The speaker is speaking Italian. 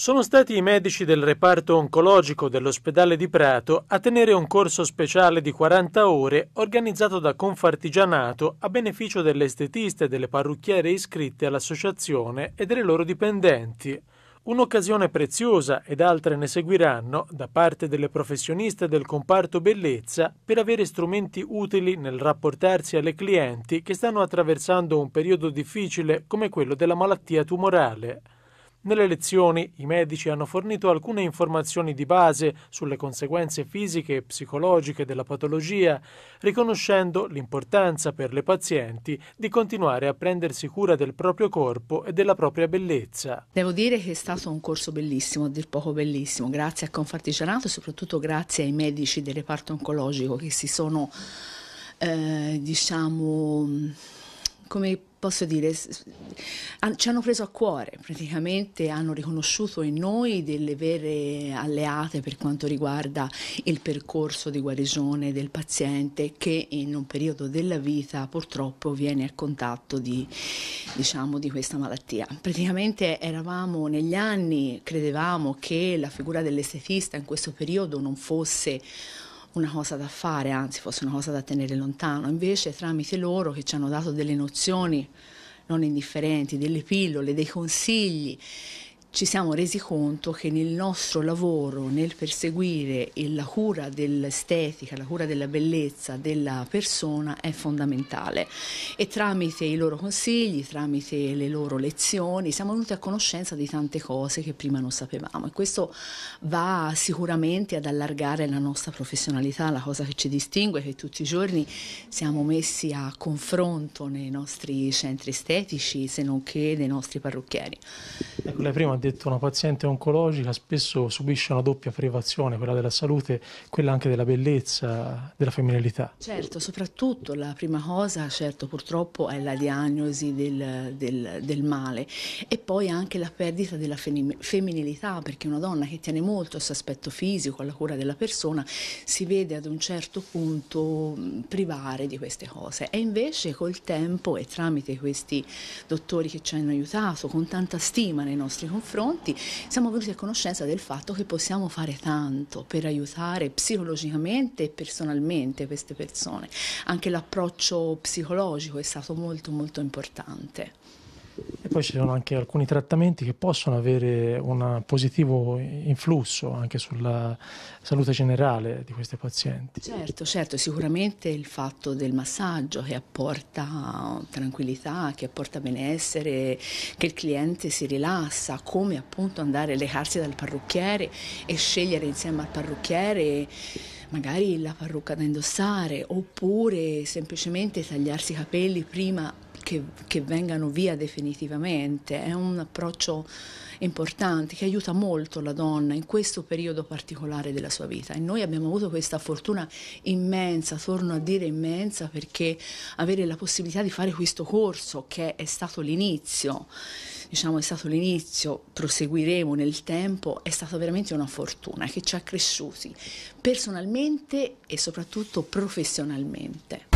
sono stati i medici del reparto oncologico dell'ospedale di Prato a tenere un corso speciale di 40 ore organizzato da Confartigianato a beneficio delle estetiste e delle parrucchiere iscritte all'associazione e delle loro dipendenti. Un'occasione preziosa ed altre ne seguiranno da parte delle professioniste del comparto bellezza per avere strumenti utili nel rapportarsi alle clienti che stanno attraversando un periodo difficile come quello della malattia tumorale. Nelle lezioni i medici hanno fornito alcune informazioni di base sulle conseguenze fisiche e psicologiche della patologia, riconoscendo l'importanza per le pazienti di continuare a prendersi cura del proprio corpo e della propria bellezza. Devo dire che è stato un corso bellissimo, a dir poco bellissimo, grazie a Confartigianato e soprattutto grazie ai medici del reparto oncologico che si sono, eh, diciamo, come posso dire, ci hanno preso a cuore, praticamente hanno riconosciuto in noi delle vere alleate per quanto riguarda il percorso di guarigione del paziente che in un periodo della vita purtroppo viene a contatto di, diciamo, di questa malattia. Praticamente eravamo negli anni, credevamo che la figura dell'estetista in questo periodo non fosse una cosa da fare, anzi fosse una cosa da tenere lontano. Invece tramite loro che ci hanno dato delle nozioni non indifferenti, delle pillole, dei consigli ci siamo resi conto che nel nostro lavoro, nel perseguire la cura dell'estetica, la cura della bellezza della persona è fondamentale e tramite i loro consigli, tramite le loro lezioni siamo venuti a conoscenza di tante cose che prima non sapevamo e questo va sicuramente ad allargare la nostra professionalità, la cosa che ci distingue, è che tutti i giorni siamo messi a confronto nei nostri centri estetici, se non che nei nostri parrucchieri. Ecco, lei prima detto una paziente oncologica spesso subisce una doppia privazione, quella della salute, e quella anche della bellezza, della femminilità. Certo, soprattutto la prima cosa, certo purtroppo è la diagnosi del, del, del male e poi anche la perdita della femminilità, perché una donna che tiene molto a suo aspetto fisico, alla cura della persona, si vede ad un certo punto mm, privare di queste cose. E invece col tempo e tramite questi dottori che ci hanno aiutato, con tanta stima nei nostri confronti, confronti, siamo venuti a conoscenza del fatto che possiamo fare tanto per aiutare psicologicamente e personalmente queste persone. Anche l'approccio psicologico è stato molto molto importante. E poi ci sono anche alcuni trattamenti che possono avere un positivo influsso anche sulla salute generale di queste pazienti. Certo, certo, sicuramente il fatto del massaggio che apporta tranquillità, che apporta benessere, che il cliente si rilassa, come appunto andare a lecarsi dal parrucchiere e scegliere insieme al parrucchiere magari la parrucca da indossare oppure semplicemente tagliarsi i capelli prima che, che vengano via definitivamente, è un approccio importante che aiuta molto la donna in questo periodo particolare della sua vita e noi abbiamo avuto questa fortuna immensa, torno a dire immensa perché avere la possibilità di fare questo corso che è stato l'inizio, diciamo è stato l'inizio, proseguiremo nel tempo, è stata veramente una fortuna che ci ha cresciuti personalmente e soprattutto professionalmente.